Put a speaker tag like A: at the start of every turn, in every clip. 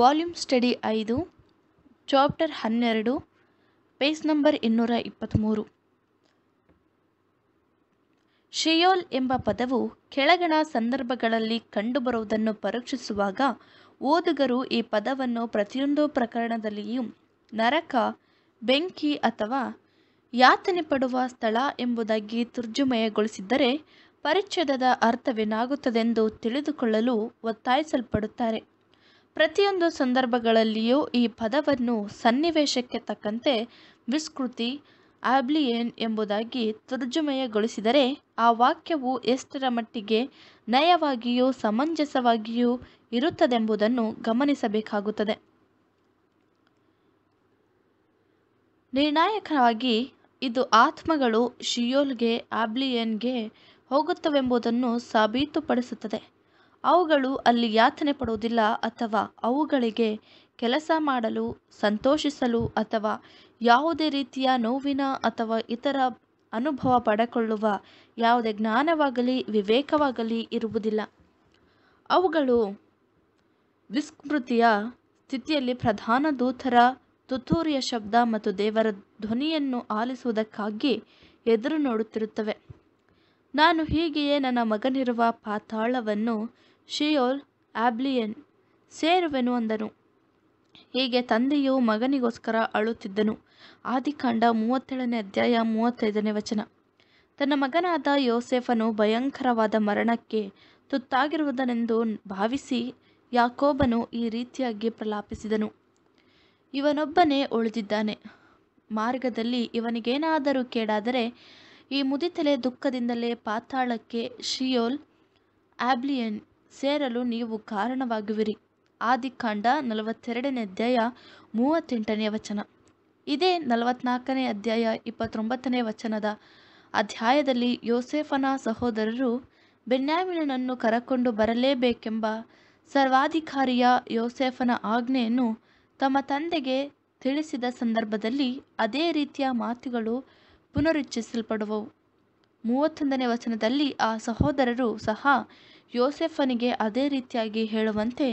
A: Volume study ಐದು chapter ಹನ್ನೆರಡು page number ಇನ್ನೂರ ಇಪ್ಪತ್ತ್ಮೂರು ಶಿಯೋಲ್ ಎಂಬ ಪದವು ಕೆಳಗಣ ಸಂದರ್ಭಗಳಲ್ಲಿ ಕಂಡುಬರುವುದನ್ನು ಪರೀಕ್ಷಿಸುವಾಗ ಓದುಗರು ಈ ಪದವನ್ನು ಪ್ರತಿಯೊಂದು ಪ್ರಕರಣದಲ್ಲಿಯೂ ನರಕ ಬೆಂಕಿ ಅಥವಾ ಯಾತನೆ ಪಡುವ ಸ್ಥಳ ಎಂಬುದಾಗಿ ತುರ್ಜುಮಯಗೊಳಿಸಿದ್ದರೆ ಪರಿಚ್ಛೇದದ ಅರ್ಥವೇನಾಗುತ್ತದೆಂದು ತಿಳಿದುಕೊಳ್ಳಲು ಒತ್ತಾಯಿಸಲ್ಪಡುತ್ತಾರೆ ಪ್ರತಿಯೊಂದು ಸಂದರ್ಭಗಳಲ್ಲಿಯೂ ಈ ಪದವನ್ನು ಸನ್ನಿವೇಶಕ್ಕೆ ತಕ್ಕಂತೆ ವಿಸ್ಕೃತಿ ಆಬ್ಲಿಯೇನ್ ಎಂಬುದಾಗಿ ತರ್ಜುಮೆಯಗೊಳಿಸಿದರೆ ಆ ವಾಕ್ಯವು ಎಷ್ಟರ ಮಟ್ಟಿಗೆ ನಯವಾಗಿಯೂ ಸಮಂಜಸವಾಗಿಯೂ ಇರುತ್ತದೆಂಬುದನ್ನು ಗಮನಿಸಬೇಕಾಗುತ್ತದೆ ನಿರ್ಣಾಯಕವಾಗಿ ಇದು ಆತ್ಮಗಳು ಶಿಯೋಲ್ಗೆ ಆಬ್ಲಿಯನ್ಗೆ ಹೋಗುತ್ತವೆಂಬುದನ್ನು ಸಾಬೀತುಪಡಿಸುತ್ತದೆ ಅವುಗಳು ಅಲ್ಲಿ ಯಾತನೆ ಪಡುವುದಿಲ್ಲ ಅಥವಾ ಅವುಗಳಿಗೆ ಕೆಲಸ ಮಾಡಲು ಸಂತೋಷಿಸಲು ಅಥವಾ ಯಾವುದೇ ರೀತಿಯ ನೋವಿನ ಅಥವಾ ಇತರ ಅನುಭವ ಪಡೆಕೊಳ್ಳುವ ಯಾವುದೇ ಜ್ಞಾನವಾಗಲಿ ವಿವೇಕವಾಗಲಿ ಇರುವುದಿಲ್ಲ ಅವುಗಳು ವಿಸ್ಮೃತಿಯ ಸ್ಥಿತಿಯಲ್ಲಿ ಪ್ರಧಾನ ದೂತರ ತುತೂರಿಯ ಶಬ್ದ ಮತ್ತು ದೇವರ ಧ್ವನಿಯನ್ನು ಆಲಿಸುವುದಕ್ಕಾಗಿ ಎದುರು ನೋಡುತ್ತಿರುತ್ತವೆ ನಾನು ಹೀಗೆಯೇ ನನ್ನ ಮಗನಿರುವ ಪಾತಾಳವನ್ನು ಶಿಯೋಲ್ ಆಬ್ಲಿಯನ್ ಸೇರುವೆನು ಅಂದನು ಹೀಗೆ ತಂದೆಯು ಮಗನಿಗೋಸ್ಕರ ಅಳುತ್ತಿದ್ದನು ಆದಿಕಾಂಡ ಮೂವತ್ತೇಳನೇ ಅಧ್ಯಾಯ ಮೂವತ್ತೈದನೇ ವಚನ ತನ್ನ ಮಗನಾದ ಯೋಸೆಫನು ಭಯಂಕರವಾದ ಮರಣಕ್ಕೆ ತುತ್ತಾಗಿರುವುದನೆಂದು ಭಾವಿಸಿ ಯಾಕೋಬನು ಈ ರೀತಿಯಾಗಿ ಪ್ರಲಾಪಿಸಿದನು ಇವನೊಬ್ಬನೇ ಉಳಿದಿದ್ದಾನೆ ಮಾರ್ಗದಲ್ಲಿ ಇವನಿಗೇನಾದರೂ ಕೇಡಾದರೆ ಈ ಮುದಿತಲೆ ದುಃಖದಿಂದಲೇ ಪಾತಾಳಕ್ಕೆ ಶಿಯೋಲ್ ಆಬ್ಲಿಯನ್ ಸೇರಲು ನೀವು ಕಾರಣವಾಗುವಿರಿ ಆದಿಕಾಂಡ ನಲವತ್ತೆರಡನೇ ಅಧ್ಯಾಯ ಮೂವತ್ತೆಂಟನೇ ವಚನ ಇದೇ ನಲವತ್ನಾಲ್ಕನೇ ಅಧ್ಯಾಯ ಇಪ್ಪತ್ತೊಂಬತ್ತನೇ ವಚನದ ಅಧ್ಯಾಯದಲ್ಲಿ ಯೋಸೇಫನ ಸಹೋದರರು ಬೆನ್ಯಾಮಿನನನ್ನು ಕರಕೊಂಡು ಬರಲೇಬೇಕೆಂಬ ಸರ್ವಾಧಿಕಾರಿಯ ಯೋಸೇಫನ ಆಜ್ಞೆಯನ್ನು ತಮ್ಮ ತಂದೆಗೆ ತಿಳಿಸಿದ ಸಂದರ್ಭದಲ್ಲಿ ಅದೇ ರೀತಿಯ ಮಾತುಗಳು ಪುನರುಚ್ಚಿಸಲ್ಪಡುವವು ಮೂವತ್ತೊಂದನೇ ವಚನದಲ್ಲಿ ಆ ಸಹೋದರರು ಸಹ ಯೋಸೆಫನಿಗೆ ಅದೇ ರೀತಿಯಾಗಿ ಹೇಳುವಂತೆ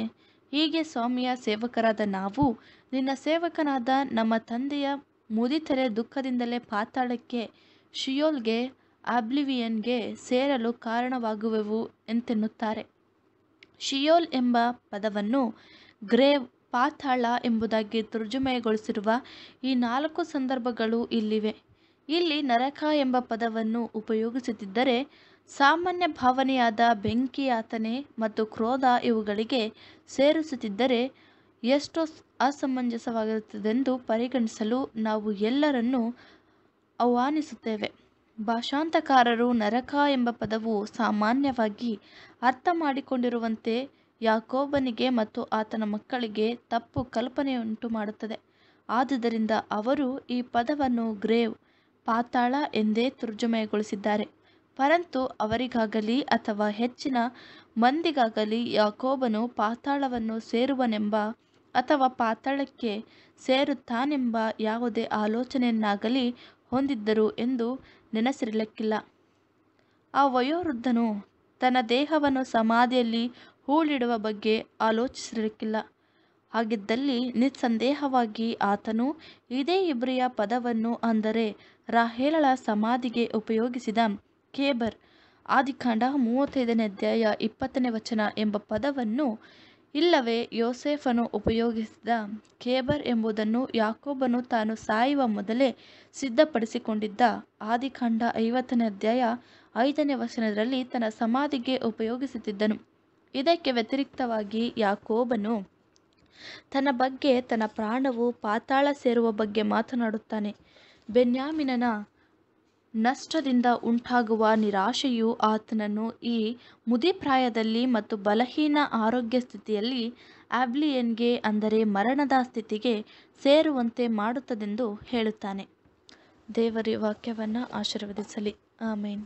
A: ಹೀಗೆ ಸ್ವಾಮಿಯ ಸೇವಕರಾದ ನಾವು ನಿನ್ನ ಸೇವಕನಾದ ನಮ್ಮ ತಂದೆಯ ಮುದಿತರೆ ದುಃಖದಿಂದಲೇ ಪಾತಾಳಕ್ಕೆ ಶಿಯೋಲ್ಗೆ ಆಬ್ಲಿವಿಯನ್ಗೆ ಸೇರಲು ಕಾರಣವಾಗುವೆವು ಎಂತೆನ್ನುತ್ತಾರೆ ಶಿಯೋಲ್ ಎಂಬ ಪದವನ್ನು ಗ್ರೇವ್ ಪಾತಾಳ ಎಂಬುದಾಗಿ ತರ್ಜುಮೆಗೊಳಿಸಿರುವ ಈ ನಾಲ್ಕು ಸಂದರ್ಭಗಳು ಇಲ್ಲಿವೆ ಇಲ್ಲಿ ನರಕ ಎಂಬ ಪದವನ್ನು ಉಪಯೋಗಿಸುತ್ತಿದ್ದರೆ ಸಾಮಾನ್ಯ ಭಾವನೆಯಾದ ಬೆಂಕಿ ಯಾತನೆ ಮತ್ತು ಕ್ರೋಧ ಇವುಗಳಿಗೆ ಸೇರಿಸುತ್ತಿದ್ದರೆ ಎಷ್ಟೋ ಅಸಮಂಜಸವಾಗಿರುತ್ತದೆಂದು ಪರಿಗಣಿಸಲು ನಾವು ಎಲ್ಲರನ್ನೂ ಆಹ್ವಾನಿಸುತ್ತೇವೆ ಭಾಷಾಂತಕಾರರು ನರಕ ಎಂಬ ಪದವು ಸಾಮಾನ್ಯವಾಗಿ ಅರ್ಥ ಮಾಡಿಕೊಂಡಿರುವಂತೆ ಯಾಕೋಬನಿಗೆ ಮತ್ತು ಆತನ ಮಕ್ಕಳಿಗೆ ತಪ್ಪು ಕಲ್ಪನೆಯುಂಟು ಮಾಡುತ್ತದೆ ಆದುದರಿಂದ ಅವರು ಈ ಪದವನ್ನು ಗ್ರೇವ್ ಪಾತಾಳ ಎಂದೇ ತರ್ಜುಮೆಗೊಳಿಸಿದ್ದಾರೆ. ಪರಂತು ಅವರಿಗಾಗಲಿ ಅಥವಾ ಹೆಚ್ಚಿನ ಮಂದಿಗಾಗಲಿ ಯಾಕೋಬನು ಪಾತಾಳವನ್ನು ಸೇರುವನೆಂಬ ಅಥವಾ ಪಾತಾಳಕ್ಕೆ ಸೇರುತ್ತಾನೆಂಬ ಯಾವುದೇ ಆಲೋಚನೆಯನ್ನಾಗಲಿ ಹೊಂದಿದ್ದರು ಎಂದು ನೆನೆಸಿರಲಿಕ್ಕಿಲ್ಲ ಆ ವಯೋವೃದ್ಧನು ತನ್ನ ದೇಹವನ್ನು ಸಮಾಧಿಯಲ್ಲಿ ಹೂಳಿಡುವ ಬಗ್ಗೆ ಆಲೋಚಿಸಿರಲಿಕ್ಕಿಲ್ಲ. ಹಾಗಿದ್ದಲ್ಲಿ ನಿಸ್ಸಂದೇಹವಾಗಿ ಆತನು ಇದೇ ಇಬ್ರಿಯ ಪದವನ್ನು ಅಂದರೆ ರಾಹೇಳಳ ಸಮಾಧಿಗೆ ಉಪಯೋಗಿಸಿದ ಕೇಬರ್ ಆದಿಕಾಂಡ ಮೂವತ್ತೈದನೇ ಅಧ್ಯಾಯ ಇಪ್ಪತ್ತನೇ ವಚನ ಎಂಬ ಪದವನ್ನು ಇಲ್ಲವೇ ಯೋಸೇಫನು ಉಪಯೋಗಿಸಿದ ಕೇಬರ್ ಎಂಬುದನ್ನು ಯಾಕೋಬನು ತಾನು ಸಾಯುವ ಮೊದಲೇ ಸಿದ್ಧಪಡಿಸಿಕೊಂಡಿದ್ದ ಆದಿಕಾಂಡ ಐವತ್ತನೇ ಅಧ್ಯಾಯ ಐದನೇ ವಚನದಲ್ಲಿ ತನ್ನ ಸಮಾಧಿಗೆ ಉಪಯೋಗಿಸುತ್ತಿದ್ದನು ಇದಕ್ಕೆ ವ್ಯತಿರಿಕ್ತವಾಗಿ ಯಾಕೋಬನು ತನ್ನ ಬಗ್ಗೆ ತನ್ನ ಪ್ರಾಣವು ಪಾತಾಳ ಸೇರುವ ಬಗ್ಗೆ ಮಾತನಾಡುತ್ತಾನೆ ಬೆನ್ಯಾಮಿನನ ನಷ್ಟದಿಂದ ಉಂಟಾಗುವ ನಿರಾಶೆಯು ಆತನನ್ನು ಈ ಮುದಿಪ್ರಾಯದಲ್ಲಿ ಮತ್ತು ಬಲಹೀನ ಆರೋಗ್ಯ ಸ್ಥಿತಿಯಲ್ಲಿ ಆಬ್ಲಿಯನ್ಗೆ ಅಂದರೆ ಮರಣದ ಸ್ಥಿತಿಗೆ ಸೇರುವಂತೆ ಮಾಡುತ್ತದೆಂದು ಹೇಳುತ್ತಾನೆ ದೇವರಿ ವಾಕ್ಯವನ್ನು ಆಶೀರ್ವದಿಸಲಿ ಆಮೇನ್